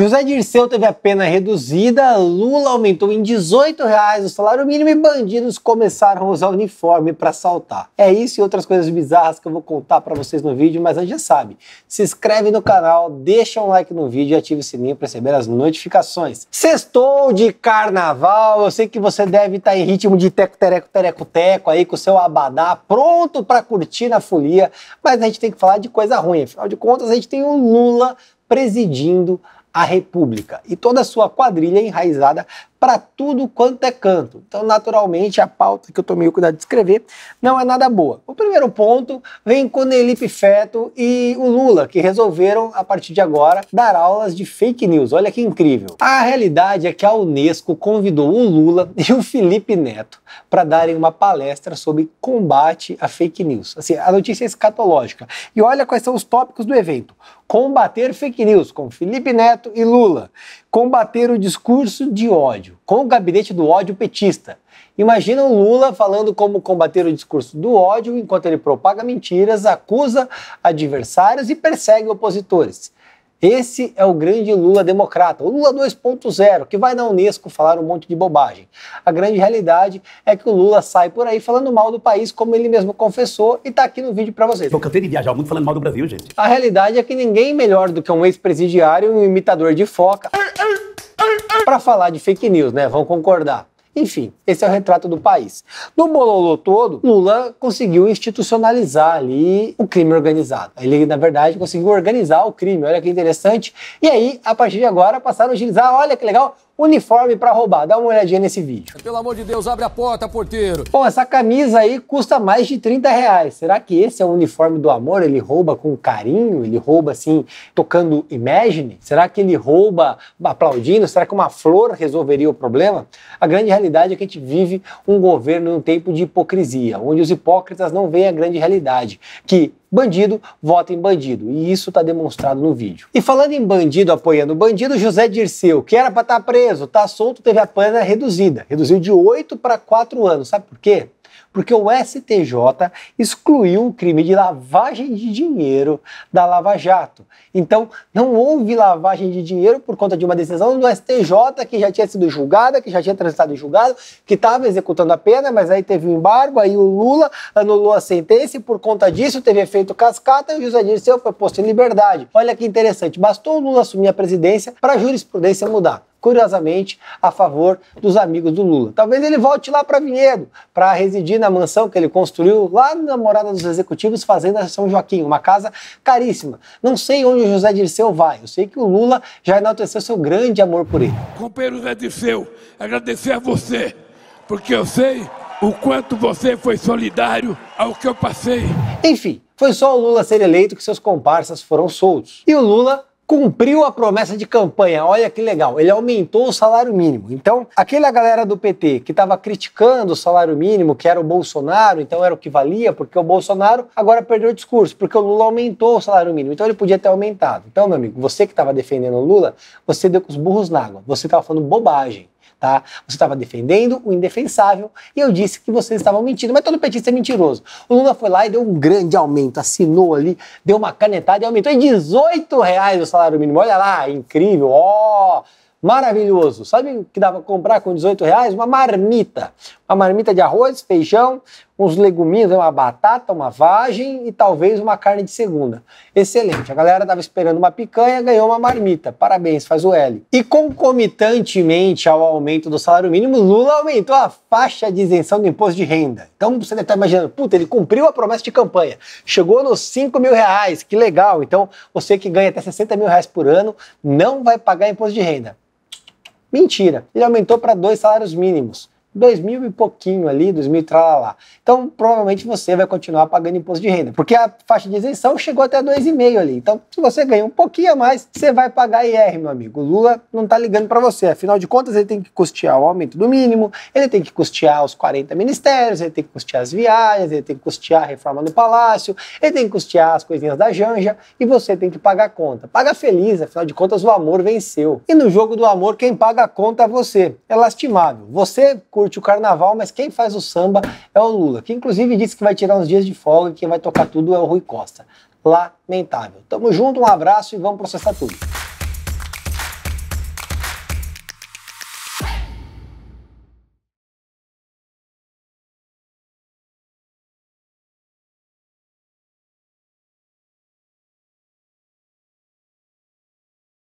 José Dirceu teve a pena reduzida, Lula aumentou em 18 reais o salário mínimo e bandidos começaram a usar uniforme para assaltar. É isso e outras coisas bizarras que eu vou contar para vocês no vídeo, mas antes já sabe, se inscreve no canal, deixa um like no vídeo e ativa o sininho para receber as notificações. Sextou de carnaval, eu sei que você deve estar tá em ritmo de teco tereco tereco teco aí com o seu abadá pronto para curtir na folia, mas a gente tem que falar de coisa ruim, afinal de contas a gente tem o Lula presidindo a República e toda a sua quadrilha é enraizada para tudo quanto é canto. Então, naturalmente, a pauta que eu tomei o cuidado de escrever não é nada boa. O primeiro ponto vem com Nelipe Feto e o Lula, que resolveram, a partir de agora, dar aulas de fake news. Olha que incrível. A realidade é que a Unesco convidou o Lula e o Felipe Neto para darem uma palestra sobre combate a fake news. Assim, a notícia é escatológica. E olha quais são os tópicos do evento combater fake news com Felipe Neto e Lula, combater o discurso de ódio com o gabinete do ódio petista. Imagina o Lula falando como combater o discurso do ódio enquanto ele propaga mentiras, acusa adversários e persegue opositores. Esse é o grande Lula democrata, o Lula 2.0, que vai na Unesco falar um monte de bobagem. A grande realidade é que o Lula sai por aí falando mal do país, como ele mesmo confessou, e está aqui no vídeo para vocês. Eu cansado de viajar muito falando mal do Brasil, gente. A realidade é que ninguém melhor do que um ex-presidiário e um imitador de foca para falar de fake news, né? Vão concordar. Enfim, esse é o retrato do país. No bololô todo, Lula conseguiu institucionalizar ali o crime organizado. Ele, na verdade, conseguiu organizar o crime. Olha que interessante. E aí, a partir de agora, passaram a utilizar, olha que legal, uniforme para roubar. Dá uma olhadinha nesse vídeo. Pelo amor de Deus, abre a porta, porteiro. Bom, essa camisa aí custa mais de 30 reais. Será que esse é o uniforme do amor? Ele rouba com carinho? Ele rouba assim, tocando Imagine? Será que ele rouba aplaudindo? Será que uma flor resolveria o problema? A grande realidade é que a gente vive um governo num tempo de hipocrisia, onde os hipócritas não veem a grande realidade, que Bandido vota em bandido. E isso está demonstrado no vídeo. E falando em bandido apoiando bandido, José Dirceu, que era para estar tá preso, está solto, teve a pena reduzida. Reduziu de 8 para 4 anos. Sabe por quê? porque o STJ excluiu o crime de lavagem de dinheiro da Lava Jato. Então, não houve lavagem de dinheiro por conta de uma decisão do STJ que já tinha sido julgada, que já tinha transitado em julgado, que estava executando a pena, mas aí teve um embargo, aí o Lula anulou a sentença e por conta disso teve efeito cascata e o José Dirceu foi posto em liberdade. Olha que interessante, bastou o Lula assumir a presidência para a jurisprudência mudar curiosamente, a favor dos amigos do Lula. Talvez ele volte lá para Vinhedo, para residir na mansão que ele construiu lá na Morada dos Executivos, Fazenda São Joaquim, uma casa caríssima. Não sei onde o José Dirceu vai, eu sei que o Lula já enalteceu seu grande amor por ele. Companheiro José Dirceu, agradecer a você, porque eu sei o quanto você foi solidário ao que eu passei. Enfim, foi só o Lula ser eleito que seus comparsas foram soltos. E o Lula cumpriu a promessa de campanha. Olha que legal, ele aumentou o salário mínimo. Então, aquela galera do PT que estava criticando o salário mínimo, que era o Bolsonaro, então era o que valia, porque o Bolsonaro agora perdeu o discurso, porque o Lula aumentou o salário mínimo. Então ele podia ter aumentado. Então, meu amigo, você que estava defendendo o Lula, você deu com os burros na água. Você estava falando bobagem. Tá? Você estava defendendo o indefensável e eu disse que vocês estavam mentindo, mas todo petista é mentiroso. O Lula foi lá e deu um grande aumento, assinou ali, deu uma canetada e aumentou em 18 reais o salário mínimo. Olha lá, incrível, ó, oh, maravilhoso. Sabe o que dava comprar com 18 reais? Uma marmita. Uma marmita de arroz, feijão, uns leguminhos, uma batata, uma vagem e talvez uma carne de segunda. Excelente. A galera estava esperando uma picanha, ganhou uma marmita. Parabéns, faz o L. E concomitantemente ao aumento do salário mínimo, Lula aumentou a faixa de isenção do imposto de renda. Então você deve estar imaginando, puta, ele cumpriu a promessa de campanha. Chegou nos 5 mil reais, que legal. Então você que ganha até 60 mil reais por ano não vai pagar imposto de renda. Mentira, ele aumentou para dois salários mínimos. 2000 e pouquinho ali, 2000 e lá. Então, provavelmente você vai continuar pagando imposto de renda, porque a faixa de isenção chegou até 2,5 ali. Então, se você ganha um pouquinho a mais, você vai pagar IR, meu amigo. O Lula não tá ligando para você. Afinal de contas, ele tem que custear o aumento do mínimo, ele tem que custear os 40 ministérios, ele tem que custear as viagens, ele tem que custear a reforma do palácio, ele tem que custear as coisinhas da Janja e você tem que pagar a conta. Paga feliz, afinal de contas, o amor venceu. E no jogo do amor, quem paga a conta é você. É lastimável. Você curte o carnaval, mas quem faz o samba é o Lula, que inclusive disse que vai tirar uns dias de folga e quem vai tocar tudo é o Rui Costa. Lamentável. Tamo junto, um abraço e vamos processar tudo.